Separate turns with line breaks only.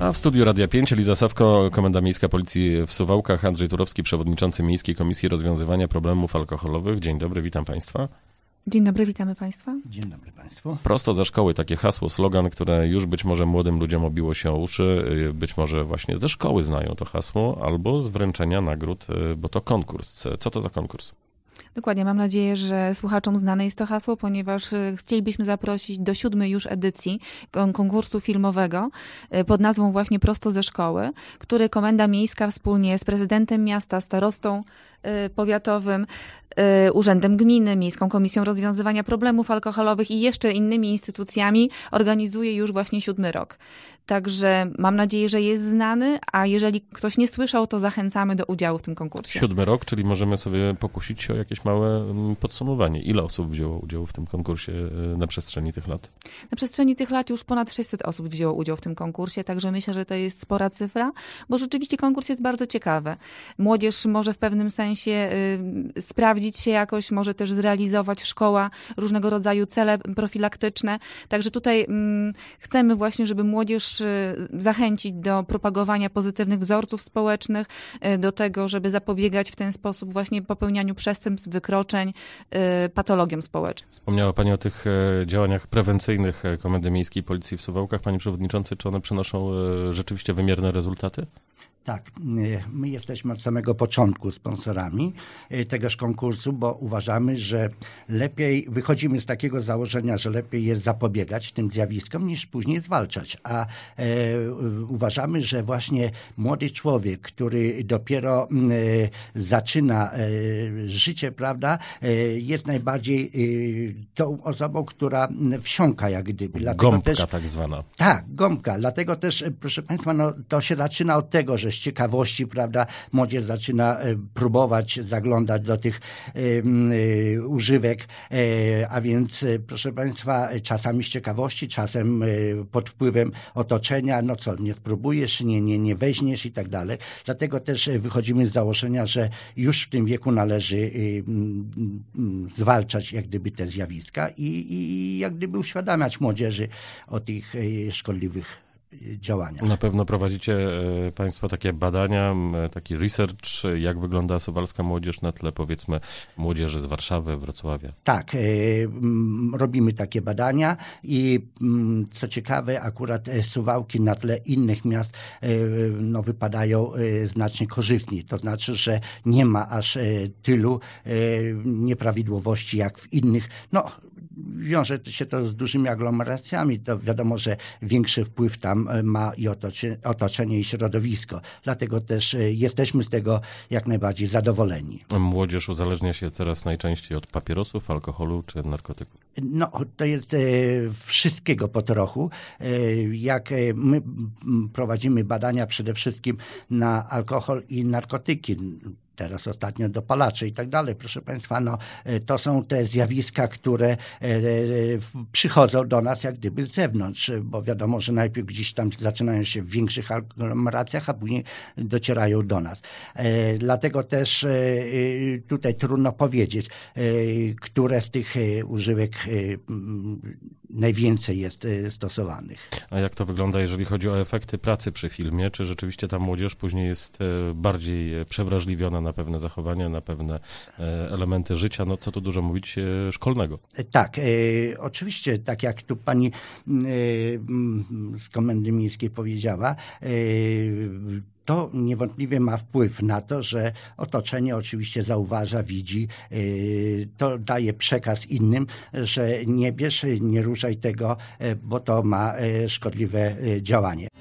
A w studiu Radia 5 Liza Sawko, Komenda Miejska Policji w Suwałkach, Andrzej Turowski, przewodniczący Miejskiej Komisji Rozwiązywania Problemów Alkoholowych. Dzień dobry, witam Państwa.
Dzień dobry, witamy Państwa. Dzień dobry Państwu.
Prosto ze szkoły takie hasło, slogan, które już być może młodym ludziom obiło się o uszy, y, być może właśnie ze szkoły znają to hasło, albo z wręczenia nagród, y, bo to konkurs. Co to za konkurs?
Dokładnie, mam nadzieję, że słuchaczom znane jest to hasło, ponieważ y, chcielibyśmy zaprosić do siódmej już edycji konkursu filmowego y, pod nazwą właśnie Prosto ze szkoły, który Komenda Miejska wspólnie z prezydentem miasta, starostą y, powiatowym, Urzędem Gminy, Miejską Komisją Rozwiązywania Problemów Alkoholowych i jeszcze innymi instytucjami organizuje już właśnie siódmy rok. Także mam nadzieję, że jest znany, a jeżeli ktoś nie słyszał, to zachęcamy do udziału w tym konkursie.
Siódmy rok, czyli możemy sobie pokusić o jakieś małe mm, podsumowanie. Ile osób wzięło udział w tym konkursie y, na przestrzeni tych lat?
Na przestrzeni tych lat już ponad 600 osób wzięło udział w tym konkursie, także myślę, że to jest spora cyfra, bo rzeczywiście konkurs jest bardzo ciekawy. Młodzież może w pewnym sensie y, sprawdzić się jakoś, może też zrealizować szkoła różnego rodzaju cele profilaktyczne. Także tutaj mm, chcemy właśnie, żeby młodzież y, zachęcić do propagowania pozytywnych wzorców społecznych, do tego, żeby zapobiegać w ten sposób właśnie popełnianiu przestępstw wykroczeń y, patologią społecznym.
Wspomniała Pani o tych e, działaniach prewencyjnych e, Komendy Miejskiej Policji w Suwałkach. Pani Przewodniczący, czy one przynoszą e, rzeczywiście wymierne rezultaty?
Tak, e, my jesteśmy od samego początku sponsorami e, tegoż konkursu, bo uważamy, że lepiej wychodzimy z takiego założenia, że lepiej jest zapobiegać tym zjawiskom niż później zwalczać. A e, uważamy, że właśnie młody człowiek, który dopiero e, zaczyna e, życie, prawda, e, jest najbardziej tą osobą, która wsiąka jak gdyby. Dlatego gąbka też, tak zwana. Tak, gąbka. Dlatego też, proszę Państwa, no, to się zaczyna od tego, że z ciekawości, prawda, młodzież zaczyna e, próbować zaglądać do tych e, e, używek, a więc proszę Państwa, czasami z ciekawości, czasem pod wpływem otoczenia, no co, nie spróbujesz, nie, nie, nie weźmiesz i tak dalej. Dlatego też wychodzimy z założenia, że już w tym wieku należy zwalczać jak gdyby te zjawiska i, i jak gdyby uświadamiać młodzieży o tych szkodliwych działania.
Na pewno prowadzicie e, Państwo takie badania, taki research, jak wygląda suwalska młodzież na tle powiedzmy młodzieży z Warszawy, Wrocławia.
Tak, e, robimy takie badania i co ciekawe, akurat e, Suwałki na tle innych miast no, wypadają znacznie korzystniej. To znaczy, że nie ma aż tylu nieprawidłowości jak w innych. No, wiąże się to z dużymi aglomeracjami, to wiadomo, że większy wpływ tam e, ma i otoczenie, i środowisko. Dlatego też e, jesteśmy z tego jak najbardziej zadowoleni.
Młodzież uzależnia się teraz najczęściej od papierosów, alkoholu czy narkotyków?
No, to jest e, wszystkiego po trochu. jak my prowadzimy badania przede wszystkim na alkohol i narkotyki, teraz ostatnio dopalacze i tak dalej. Proszę Państwa, no, e, to są te zjawiska, które e, e, przychodzą do nas jak gdyby z zewnątrz, bo wiadomo, że najpierw gdzieś tam zaczynają się w większych aglomeracjach, a później docierają do nas. Dlatego też tutaj trudno powiedzieć, które z tych używek najwięcej jest e, stosowanych.
A jak to wygląda, jeżeli chodzi o efekty pracy przy filmie? Czy rzeczywiście ta młodzież później jest e, bardziej e, przewrażliwiona na pewne zachowania, na pewne elementy życia, no co tu dużo mówić, szkolnego?
Tak, oczywiście, tak jak tu pani z Komendy Miejskiej powiedziała, to niewątpliwie ma wpływ na to, że otoczenie oczywiście zauważa, widzi, yy, to daje przekaz innym, że nie bierz, nie ruszaj tego, yy, bo to ma yy, szkodliwe działanie.